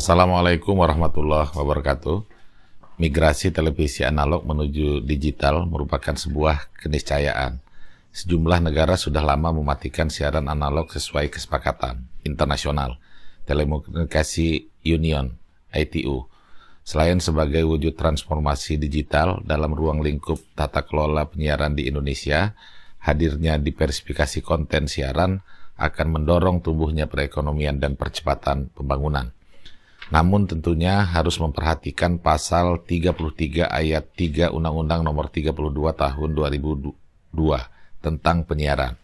Assalamualaikum warahmatullahi wabarakatuh. Migrasi televisi analog menuju digital merupakan sebuah keniscayaan. Sejumlah negara sudah lama mematikan siaran analog sesuai kesepakatan internasional Telekomunikasi Union (ITU). Selain sebagai wujud transformasi digital dalam ruang lingkup tata kelola penyiaran di Indonesia, hadirnya diversifikasi konten siaran akan mendorong tumbuhnya perekonomian dan percepatan pembangunan. Namun tentunya harus memperhatikan pasal 33 ayat 3 Undang-Undang Nomor 32 Tahun 2002 tentang penyiaran,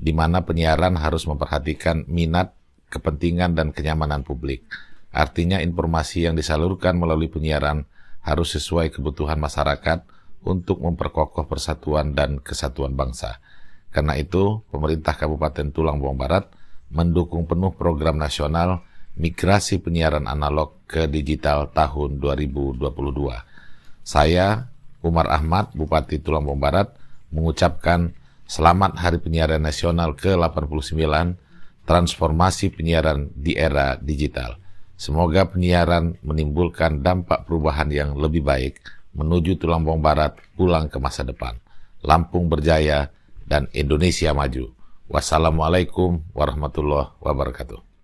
di mana penyiaran harus memperhatikan minat, kepentingan, dan kenyamanan publik. Artinya informasi yang disalurkan melalui penyiaran harus sesuai kebutuhan masyarakat untuk memperkokoh persatuan dan kesatuan bangsa. Karena itu, pemerintah Kabupaten Tulang Bawang Barat mendukung penuh program nasional migrasi penyiaran analog ke digital tahun 2022. Saya, Umar Ahmad, Bupati Tulungbong Barat, mengucapkan selamat Hari Penyiaran Nasional ke-89, transformasi penyiaran di era digital. Semoga penyiaran menimbulkan dampak perubahan yang lebih baik menuju Tulungbong Barat pulang ke masa depan. Lampung berjaya dan Indonesia maju. Wassalamualaikum warahmatullahi wabarakatuh.